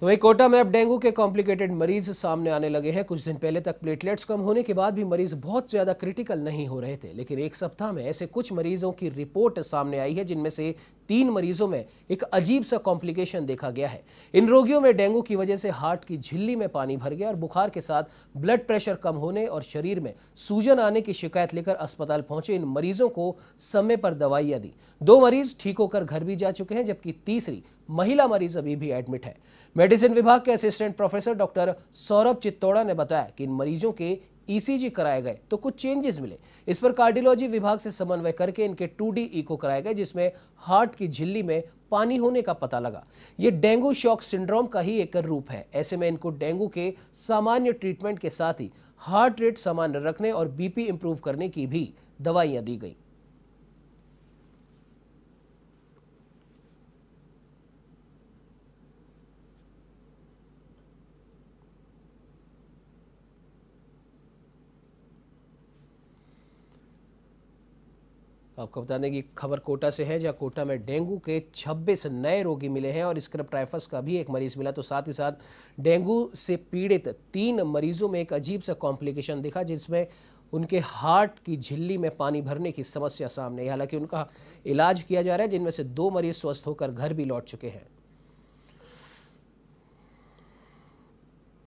तो वही कोटा में अब डेंगू के कॉम्प्लिकेटेड मरीज सामने आने लगे हैं कुछ दिन पहले तक प्लेटलेट्स कम होने के बाद भी मरीज बहुत ज़्यादा क्रिटिकल नहीं हो रहे थे लेकिन एक सप्ताह में ऐसे कुछ मरीजों की रिपोर्ट सामने आई है जिनमें से तीन मरीजों में एक अजीब सा कॉम्प्लिकेशन देखा गया है इन रोगियों में डेंगू की वजह से हार्ट की झिल्ली में पानी भर गया और बुखार के साथ ब्लड प्रेशर कम होने और शरीर में सूजन आने की शिकायत लेकर अस्पताल पहुंचे इन मरीजों को समय पर दवाइयां दी दो मरीज ठीक होकर घर भी जा चुके हैं जबकि तीसरी महिला मरीज अभी भी एडमिट है मेडिसिन विभाग के assistant professor doctor Saurabh Chittora ने बताया कि इन मरीजों के ईसीजी e कराए गए तो कुछ चेंजेस मिले इस पर कार्डियोलॉजी विभाग से समन्वय करके इनके टू डी इको कराए गए जिसमें हार्ट की झिल्ली में पानी होने का पता लगा ये डेंगू शॉक सिंड्रोम का ही एक रूप है ऐसे में इनको डेंगू के सामान्य ट्रीटमेंट के साथ ही हार्ट रेट सामान्य रखने और बीपी इंप्रूव करने की भी दवाइयां दी गई आपको बता दें कि खबर कोटा से है जहां कोटा में डेंगू के 26 नए रोगी मिले हैं और स्क्रब टाइफस का भी एक मरीज मिला तो साथ ही साथ डेंगू से पीड़ित तीन मरीजों में एक अजीब सा कॉम्प्लिकेशन दिखा जिसमें उनके हार्ट की झिल्ली में पानी भरने की समस्या सामने आई हालांकि उनका इलाज किया जा रहा है जिनमें से दो मरीज स्वस्थ होकर घर भी लौट चुके हैं